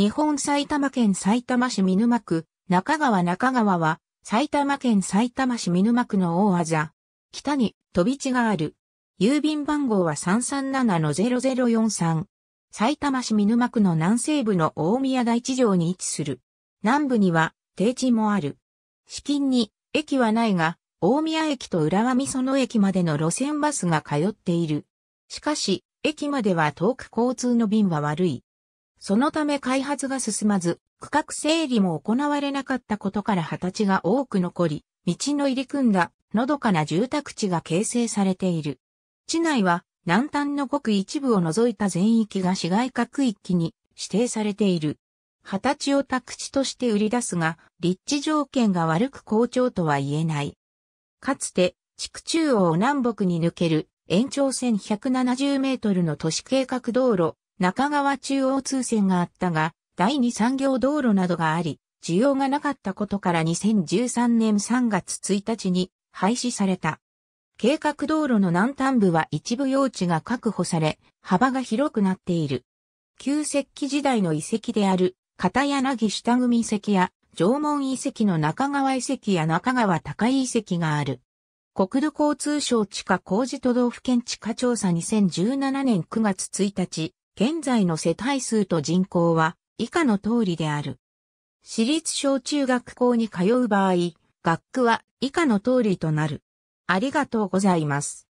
日本埼玉県埼玉市見沼区、中川中川は、埼玉県埼玉市見沼区の大技。北に飛び地がある。郵便番号は337-0043。埼玉市見沼区の南西部の大宮大地上に位置する。南部には低地もある。至近に駅はないが、大宮駅と浦和美園駅までの路線バスが通っている。しかし、駅までは遠く交通の便は悪い。そのため開発が進まず、区画整理も行われなかったことから畑地が多く残り、道の入り組んだ、のどかな住宅地が形成されている。地内は、南端のごく一部を除いた全域が市街化区域に指定されている。畑地を宅地として売り出すが、立地条件が悪く好調とは言えない。かつて、地区中央を南北に抜ける延長線170メートルの都市計画道路、中川中央通線があったが、第二産業道路などがあり、需要がなかったことから2013年3月1日に廃止された。計画道路の南端部は一部用地が確保され、幅が広くなっている。旧石器時代の遺跡である、片柳下組遺跡や、縄文遺跡の中川遺跡や中川高井遺跡がある。国土交通省地下工事都道府県地下調査2017年9月1日、現在の世帯数と人口は以下の通りである。私立小中学校に通う場合、学区は以下の通りとなる。ありがとうございます。